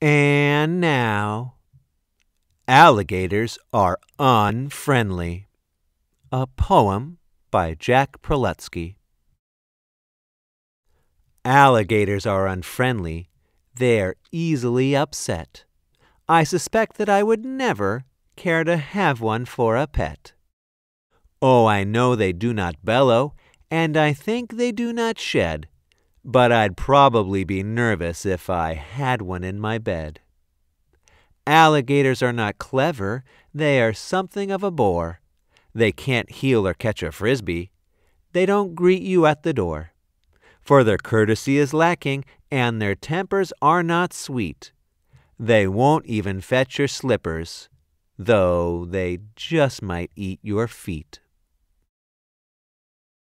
And now, Alligators Are Unfriendly. A poem by Jack Proletsky. Alligators are unfriendly. They're easily upset. I suspect that I would never care to have one for a pet. Oh, I know they do not bellow, and I think they do not shed but I'd probably be nervous if I had one in my bed. Alligators are not clever, they are something of a bore. They can't heel or catch a frisbee. They don't greet you at the door. For their courtesy is lacking, and their tempers are not sweet. They won't even fetch your slippers, though they just might eat your feet.